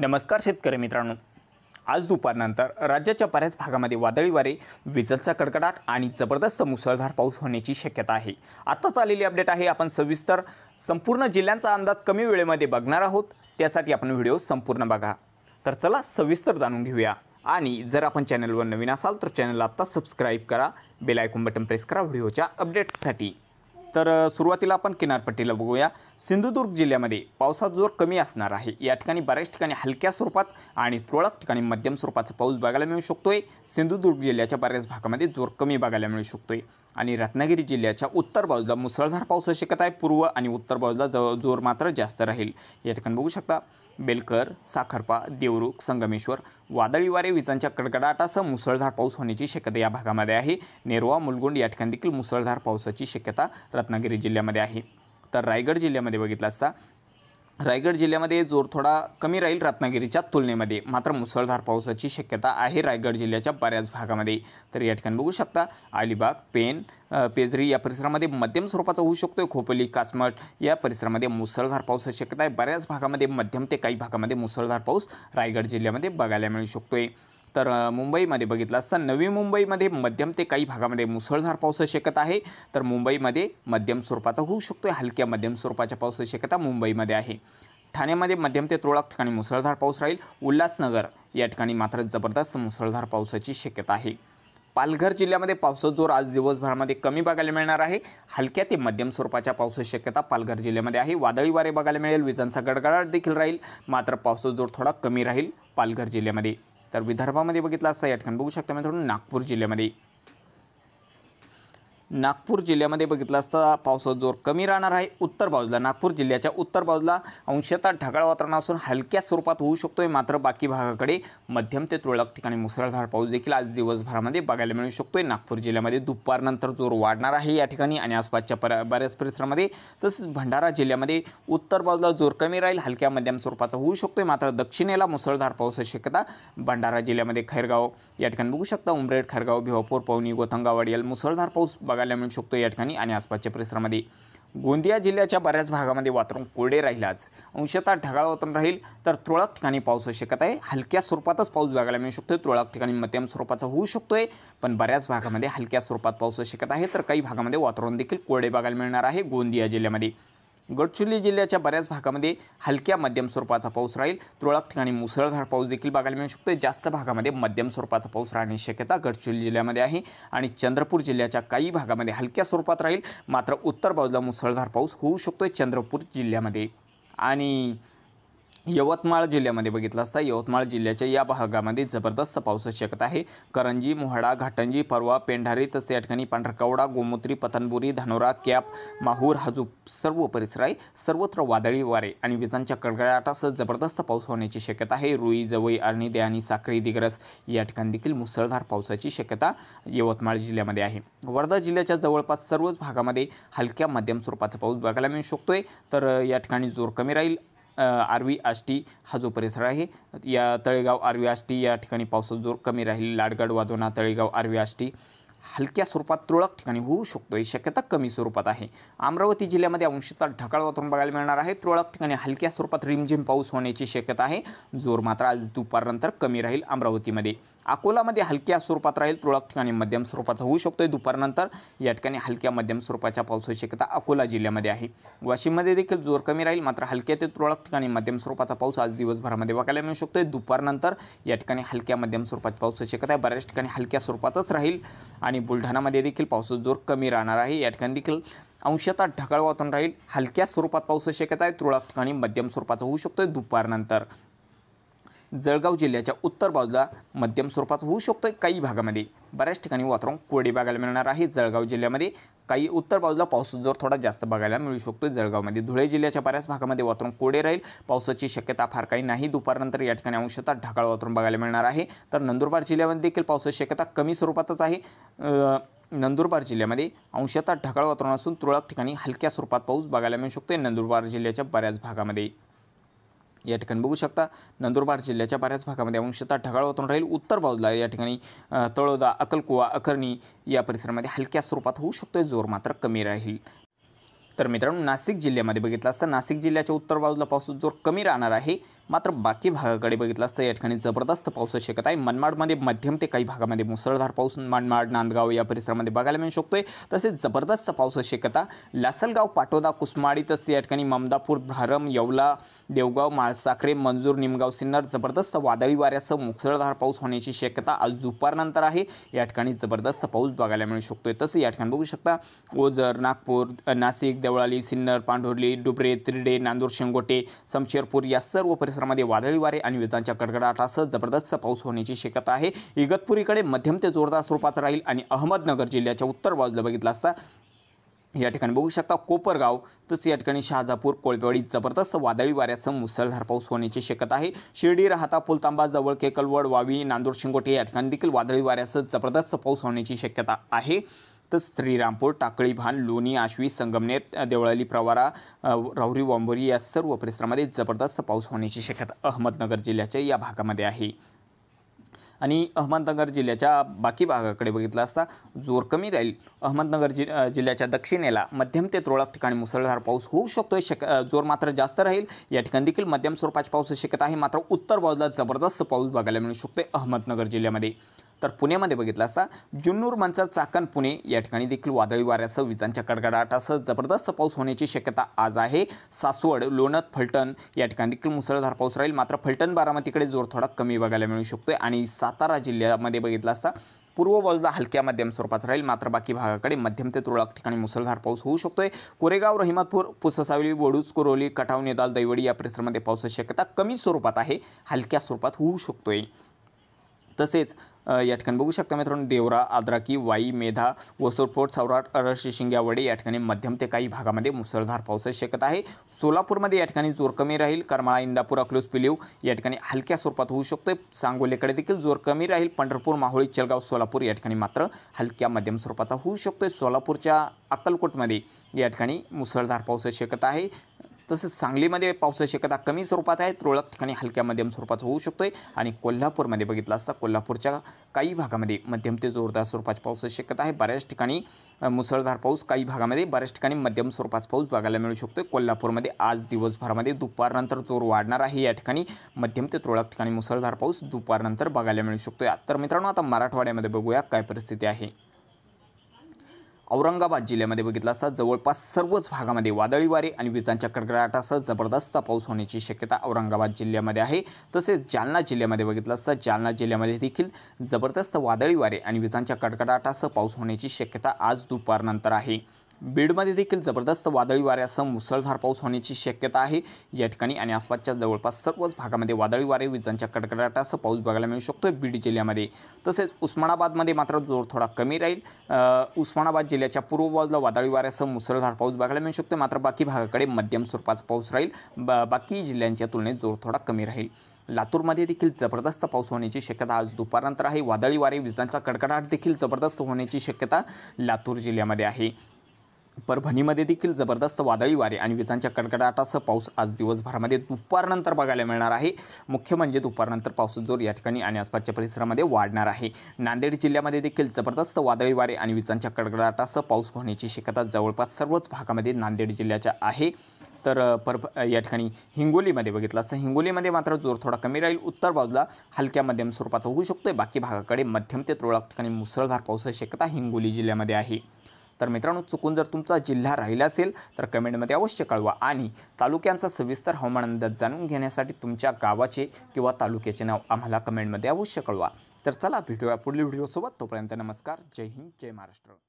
नमस्कार शेतकरी मित्रांनो आज दुपारनंतर राज्याच्या बऱ्याच भागामध्ये वादळी वारे कडकडाट आणि जबरदस्त मुसळधार पाऊस होण्याची शक्यता आहे आत्ताच आलेली अपडेट आहे आपण सविस्तर संपूर्ण जिल्ह्यांचा अंदाज कमी वेळेमध्ये बघणार आहोत त्यासाठी आपण व्हिडिओ संपूर्ण बघा तर चला सविस्तर जाणून घेऊया आणि जर आपण चॅनलवर नवीन असाल तर चॅनलला आत्ता सबस्क्राईब करा आयकॉन बटन प्रेस करा व्हिडिओच्या अपडेट्ससाठी तर सुरुवातीला आपण किनारपट्टीला बघूया सिंधुदुर्ग जिल्ह्यामध्ये पावसाचा जोर कमी असणार आहे या ठिकाणी बऱ्याच ठिकाणी हलक्या स्वरूपात आणि तुरळक ठिकाणी मध्यम स्वरूपाचा पाऊस बघायला मिळू शकतो आहे सिंधुदुर्ग जिल्ह्याच्या बऱ्याच भागामध्ये जोर कमी बघायला मिळू शकतो आहे आणि रत्नागिरी जिल्ह्याच्या उत्तर बाजूला मुसळधार पाऊस शक्यता आहे पूर्व आणि उत्तर बाजूला जोर मात्र जास्त राहील या ठिकाणी बघू शकता बेलकर साखरपा देवरुख संगमेश्वर वादळी वारे विजांच्या कडकडाटासह मुसळधार पाऊस होण्याची शक्यता या भागामध्ये आहे नेरवा मुलगुंड या ठिकाणी देखील मुसळधार पावसाची शक्यता रत्नागिरी जिल्ह्यामध्ये आहे तर रायगड जिल्ह्यामध्ये बघितला असता रायगड जिल्ह्यामध्ये जोर थोडा कमी राहील रत्नागिरीच्या तुलनेमध्ये मात्र मुसळधार पावसाची शक्यता आहे रायगड जिल्ह्याच्या बऱ्याच भागामध्ये तर या ठिकाणी बघू शकता अलिबाग पेन पेजरी या परिसरामध्ये मध्यम स्वरूपाचा होऊ शकतो आहे खोपली कासमट या परिसरामध्ये मुसळधार पावसाची शक्यता आहे बऱ्याच भागामध्ये मध्यम ते काही भागामध्ये मुसळधार पाऊस रायगड जिल्ह्यामध्ये बघायला मिळू शकतो आहे तर मुंबईमध्ये बघितलं असता नवी मुंबईमध्ये मध्यम ते काही भागामध्ये मुसळधार पाऊस शक्यता आहे तर मुंबईमध्ये मध्यम स्वरूपाचा होऊ शकतो हलक्या मध्यम स्वरूपाच्या पाऊस शक्यता मुंबईमध्ये आहे ठाण्यामध्ये मध्यम ते तुरळक ठिकाणी मुसळधार पाऊस राहील उल्हासनगर या ठिकाणी मात्र जबरदस्त मुसळधार पावसाची शक्यता आहे पालघर जिल्ह्यामध्ये पावसाचा जोर आज दिवसभरामध्ये कमी बघायला मिळणार आहे हलक्या ते मध्यम स्वरूपाच्या पावसाची शक्यता पालघर जिल्ह्यामध्ये आहे वादळी वारे बघायला मिळेल विजांचा गडगडाट देखील राहील मात्र पावसाचा जोर थोडा कमी राहील पालघर जिल्ह्यामध्ये तर विदर्भामध्ये बघितला असं या ठिकाणी बघू शकता मित्रांनो नागपूर जिल्ह्यामध्ये नागपूर जिल्ह्यामध्ये बघितलं असता पावसाचा जोर कमी राहणार आहे उत्तर बाजूला नागपूर जिल्ह्याच्या उत्तर बाजूला अंशतः ढगाळ वातावरण असून हलक्या स्वरूपात होऊ शकतो आहे मात्र बाकी भागाकडे मध्यम ते तुरळक ठिकाणी मुसळधार पाऊस देखील आज दिवसभरामध्ये बघायला मिळू शकतो आहे नागपूर जिल्ह्यामध्ये दुपारनंतर जोर वाढणार आहे या ठिकाणी आणि आसपासच्या पर बऱ्याच परिसरामध्ये तसेच भंडारा जिल्ह्यामध्ये उत्तर बाजूला जोर कमी राहील हलक्या मध्यम स्वरूपाचा होऊ शकतो आहे मात्र दक्षिणेला मुसळधार पाऊस शक्यता भंडारा जिल्ह्यामध्ये खैरगाव या ठिकाणी बघू शकता उमरेड खैरगाव भिवापूर पवनी गोथंगावाडी मुसळधार पाऊस बघा बघायला मिळू शकतो या ठिकाणी आणि आसपासच्या परिसरामध्ये गोंदिया जिल्ह्याच्या बऱ्याच भागामध्ये वातावरण कोरडे राहिलाच अंशतः ढगाळ वातावरण राहील तर तुरळक ठिकाणी पाऊस शकत आहे हलक्या स्वरूपातच पाऊस बघायला मिळू शकतो तुरळक ठिकाणी मध्यम स्वरूपाचा होऊ शकतोय पण बऱ्याच भागामध्ये हलक्या स्वरूपात पाऊस शकत आहे तर काही भागामध्ये वातावरण देखील कोरडे बघायला मिळणार आहे गोंदिया जिल्ह्यामध्ये गडचिरोली जिल्ह्याच्या बऱ्याच भागामध्ये हलक्या मध्यम स्वरूपाचा पाऊस राहील तुरळक ठिकाणी मुसळधार पाऊस देखील बघायला मिळू शकतो जास्त भागामध्ये मध्यम स्वरूपाचा पाऊस राहण्याची शक्यता गडचिरोली जिल्ह्यामध्ये आहे आणि चंद्रपूर जिल्ह्याच्या काही भागामध्ये हलक्या स्वरूपात राहील मात्र उत्तर बाजूला मुसळधार पाऊस होऊ शकतो चंद्रपूर जिल्ह्यामध्ये आणि यवतमाळ जिल्ह्यामध्ये बघितलं असता यवतमाळ जिल्ह्याच्या या भागामध्ये जबरदस्त पाऊस शक्यता आहे करंजी मोहाडा घाटंजी परवा पेंढारी तसे या ठिकाणी पांढरकवडा गोमूत्री पतनबुरी धानोरा कॅप माहूर हाजू सर्व परिसर आहे सर्वत्र वादळी वारे आणि विजांच्या कडकडाटासह जबरदस्त पाऊस होण्याची शक्यता आहे रुई जवई अर्निदे आणि साखळी दिग्रस या ठिकाणी देखील मुसळधार पावसाची शक्यता यवतमाळ जिल्ह्यामध्ये आहे वर्धा जिल्ह्याच्या जवळपास सर्वच भागामध्ये हलक्या मध्यम स्वरूपाचा पाऊस बघायला मिळू शकतोय तर या ठिकाणी जोर कमी राहील आर्वी आष्टी हा जो परिसर आहे या तळेगाव आर्वी आष्टी या ठिकाणी पावसाचा जोर कमी राहील लाडगड वादोना तळेगाव आर्वी आष्टी हलक्या स्वरूपात तुरळक ठिकाणी होऊ शकतो ही शक्यता कमी स्वरूपात आहे अमरावती जिल्ह्यामध्ये अंशतः ढकाळ वातावरण बघायला मिळणार आहे तुरळक ठिकाणी हलक्या स्वरूपात रिमझिम पाऊस होण्याची शक्यता आहे जोर मात्र आज दुपारनंतर कमी राहील अमरावतीमध्ये अकोलामध्ये हलक्या स्वरूपात राहील तुरळक ठिकाणी मध्यम स्वरूपाचा होऊ शकतो दुपारनंतर या ठिकाणी हलक्या मध्यम स्वरूपाच्या पावसाची शक्यता अकोला जिल्ह्यामध्ये आहे वाशिममध्ये देखील जोर कमी राहील मात्र हलक्या ते तुरळक ठिकाणी मध्यम स्वरूपाचा पाऊस आज दिवसभरामध्ये बघायला मिळू शकतो दुपारनंतर या ठिकाणी हलक्या मध्यम स्वरूपात पाऊस शक्यता आहे बऱ्याच ठिकाणी हलक्या स्वरूपातच राहील आणि आणि बुलढाणामध्ये देखील पावसाचा जोर कमी राहणार आहे या ठिकाणी देखील अंशतः ढगाळ वातावरण राहील हलक्या स्वरूपात पाऊस शक्यता आहे तुरळक ठिकाणी मध्यम स्वरूपाचा होऊ शकतो दुपारनंतर जळगाव जिल्ह्याच्या उत्तर बाजूला मध्यम स्वरूपाचा होऊ शकतो काही भागामध्ये बऱ्याच ठिकाणी वातावरण कोरडे बघायला मिळणार आहे जळगाव जिल्ह्यामध्ये काही उत्तर बाजूला पाऊस जोर थोडा जास्त बघायला मिळू शकतो जळगावमध्ये धुळे जिल्ह्याच्या बऱ्याच भागामध्ये वातावरण कोरडे राहील पावसाची शक्यता फार काही नाही दुपारनंतर या ठिकाणी अंशतः ढगाळ वातावरण बघायला मिळणार आहे तर नंदुरबार जिल्ह्यामध्ये देखील पावसाची शक्यता कमी स्वरूपातच आहे नंदुरबार जिल्ह्यामध्ये अंशतः ढगाळ वातावरण असून तुरळक ठिकाणी हलक्या स्वरूपात पाऊस बघायला मिळू शकतो नंदुरबार जिल्ह्याच्या बऱ्याच भागामध्ये या ठिकाणी बघू शकता नंदुरबार जिल्ह्याच्या बऱ्याच भागामध्ये अंशतः ढगाळ वातावरण राहील उत्तर बाजूला या ठिकाणी तळोदा अकलकुवा अकर्णी या परिसरामध्ये हलक्या स्वरूपात होऊ शकतो जोर मात्र कमी राहील तर मित्रांनो नाशिक जिल्ह्यामध्ये बघितलं असता नाशिक जिल्ह्याच्या उत्तर बाजूला पावसाचा जोर कमी राहणार आहे मात्र बाकी भागाकडे बघितलं असतं या ठिकाणी जबरदस्त पाऊस शक्यता आहे मनमाडमध्ये मध्यम ते काही भागामध्ये मुसळधार पाऊस मनमाड नांदगाव या परिसरामध्ये बघायला मिळू शकतोय तसेच जबरदस्त पावसाची शक्यता लासलगाव पाटोदा कुसमाडीतच या ठिकाणी ममदापूर भारम येवला देवगाव माळसाखरे मंजूर निमगाव सिन्नर जबरदस्त वादळी वाऱ्यासह मुसळधार पाऊस होण्याची शक्यता आज दुपारनंतर आहे या ठिकाणी जबरदस्त पाऊस बघायला मिळू शकतोय तसं या ठिकाणी बघू शकता ओझर नागपूर नाशिक देवळाली सिन्नर पांढुर्ली डुबरे त्रिडे नांदूर शिंगोटे समशेरपूर या सर्व परिसरामध्ये वादळी वारे आणि विजांच्या कडकडाटासह जबरदस्त पाऊस होण्याची शक्यता आहे इगतपुरीकडे मध्यम ते जोरदार स्वरूपाचा राहील आणि अहमदनगर जिल्ह्याच्या उत्तर बाजूला बघितला असता या ठिकाणी बघू शकता कोपरगाव तसंच या ठिकाणी शहाजापूर कोळपेवाडी जबरदस्त वादळी वाऱ्याचं मुसळधार पाऊस होण्याची शक्यता आहे शिर्डी राहता पुलतांबा जवळ केकलवड वावी नांदूर शिंगोटे या ठिकाणी देखील वादळी वाऱ्याचं जबरदस्त पाऊस होण्याची शक्यता आहे तर श्रीरामपूर टाकळी भान लोणी आश्वी संगमनेर देवळाली प्रवारा राहुरी वांबोरी या सर्व परिसरामध्ये जबरदस्त पाऊस होण्याची शक्यता अहमदनगर जिल्ह्याच्या या भागामध्ये आहे आणि अहमदनगर जिल्ह्याच्या बाकी भागाकडे बघितला असता जोर कमी राहील अहमदनगर जि जिल्ह्याच्या दक्षिणेला मध्यम ते तुरळक ठिकाणी मुसळधार पाऊस होऊ शकतो शक जोर मात्र जास्त राहील या ठिकाणी देखील मध्यम स्वरूपाची पाऊस शक्यता आहे मात्र उत्तर बाजूला जबरदस्त पाऊस बघायला मिळू शकतो अहमदनगर जिल्ह्यामध्ये तर पुण्यामध्ये बघितलं असता जुन्नूर मंचर चाकण पुणे या ठिकाणी देखील वादळी वाऱ्यासह विजांच्या कडकडाटासह जबरदस्त पाऊस होण्याची शक्यता आज आहे सासवड लोणत फलटण या ठिकाणी देखील मुसळधार पाऊस राहील मात्र फलटण बारामतीकडे जोर थोडा कमी बघायला मिळू शकतो आणि सातारा जिल्ह्यामध्ये बघितलं असता पूर्व बाजूला हलक्या मध्यम स्वरूपाचा राहील मात्र बाकी भागाकडे मध्यम ते तुरळक ठिकाणी मुसळधार पाऊस होऊ शकतोय कोरेगाव रहिमतपूर पुससावली वडूज कोरोली कटाव नेदाल दैवडी या परिसरामध्ये पावसाची शक्यता कमी स्वरूपात आहे हलक्या स्वरूपात होऊ शकतोय तसेच या ठिकाणी बघू शकता मित्रांनो देवरा आद्राकी वाई मेधा वसुरपोट सौराट अरशी शिंग्यावडे या ठिकाणी मध्यम ते काही भागामध्ये मुसळधार पावसाची शक्यता आहे सोलापूरमध्ये या ठिकाणी जोर कमी राहील करमाळा इंदापूर अकलूज पिलीव या ठिकाणी हलक्या स्वरूपात होऊ शकतो सांगोलीकडे देखील जोर कमी राहील पंढरपूर माहोळी चलगाव सोलापूर या ठिकाणी मात्र हलक्या मध्यम स्वरूपाचा होऊ शकतो सोलापूरच्या अक्कलकोटमध्ये या ठिकाणी मुसळधार पावसाची शक्यता आहे तसंच सांगलीमध्ये पावसाची शक्यता कमी स्वरूपात आहे तुरळक ठिकाणी हलक्या मध्यम स्वरूपाचा होऊ शकतो आहे आणि कोल्हापूरमध्ये बघितलं असता कोल्हापूरच्या काही भागामध्ये मध्यम ते जोरदार स्वरूपाची पावसाची शक्यता आहे बऱ्याच ठिकाणी मुसळधार पाऊस काही भागामध्ये बऱ्याच ठिकाणी मध्यम स्वरूपाचा पाऊस बघायला मिळू शकतो कोल्हापूरमध्ये आज दिवसभरामध्ये दुपारनंतर जोर वाढणार आहे या ठिकाणी मध्यम ते तुरळक ठिकाणी मुसळधार पाऊस दुपारनंतर बघायला मिळू शकतो तर मित्रांनो आता मराठवाड्यामध्ये बघूया काय परिस्थिती आहे औरंगाबाद जिल्ह्यामध्ये बघितला असता जवळपास सर्वच भागामध्ये वादळी वारे आणि विजांच्या कडकडाटासह जबरदस्त पाऊस होण्याची शक्यता औरंगाबाद जिल्ह्यामध्ये आहे तसेच जालना जिल्ह्यामध्ये बघितलं असता जालना जिल्ह्यामध्ये देखील जबरदस्त वादळी वारे आणि विजांच्या कडकडाटासह पाऊस होण्याची शक्यता आज दुपारनंतर आहे बीडमध्ये देखील जबरदस्त वादळी वाऱ्यासह मुसळधार पाऊस होण्याची शक्यता आहे या ठिकाणी आणि आसपासच्या जवळपास सर्वच भागामध्ये वादळी वारे विजांच्या कडकडाटासह पाऊस बघायला मिळू शकतो बीड जिल्ह्यामध्ये तसेच उस्मानाबादमध्ये मात्र जोर थोडा कमी राहील उस्मानाबाद जिल्ह्याच्या पूर्व बाजूला वादळी वाऱ्यासह मुसळधार पाऊस बघायला मिळू शकतो मात्र बाकी भागाकडे मध्यम स्वरूपाचा पाऊस राहील बाकी जिल्ह्यांच्या तुलनेत जोर थोडा कमी राहील लातूरमध्ये देखील जबरदस्त पाऊस होण्याची शक्यता आज दुपारनंतर आहे वादळी वारे विजांचा कडकडाट देखील जबरदस्त होण्याची शक्यता लातूर जिल्ह्यामध्ये आहे परभणीमध्ये देखील जबरदस्त वादळी वारे आणि विजांच्या कडकडाटासह पाऊस आज दिवसभरामध्ये दुपारनंतर बघायला मिळणार आहे मुख्य म्हणजे दुपारनंतर पावसाचा जोर या ठिकाणी आणि आसपासच्या परिसरामध्ये वाढणार आहे नांदेड जिल्ह्यामध्ये देखील जबरदस्त वादळी वारे आणि विजांच्या कडकडाटासह पाऊस होण्याची शक्यता जवळपास सर्वच भागामध्ये नांदेड जिल्ह्याच्या आहे तर पर या ठिकाणी हिंगोलीमध्ये बघितलं असतं हिंगोलीमध्ये मात्र जोर थोडा कमी राहील उत्तर बाजूला हलक्या मध्यम स्वरूपाचा होऊ शकतो बाकी भागाकडे मध्यम ते तुरळक ठिकाणी मुसळधार पावसाची शक्यता हिंगोली जिल्ह्यामध्ये आहे तर मित्रांनो चुकून जर तुमचा जिल्हा राहिला असेल तर कमेंटमध्ये अवश्य कळवा आणि तालुक्यांचा सविस्तर हवामान अंदाज जाणून घेण्यासाठी तुमच्या गावाचे किंवा तालुक्याचे नाव आम्हाला कमेंटमध्ये अवश्य कळवा तर चला भेटूया पुढील व्हिडिओसोबत तोपर्यंत नमस्कार जय हिंद जय महाराष्ट्र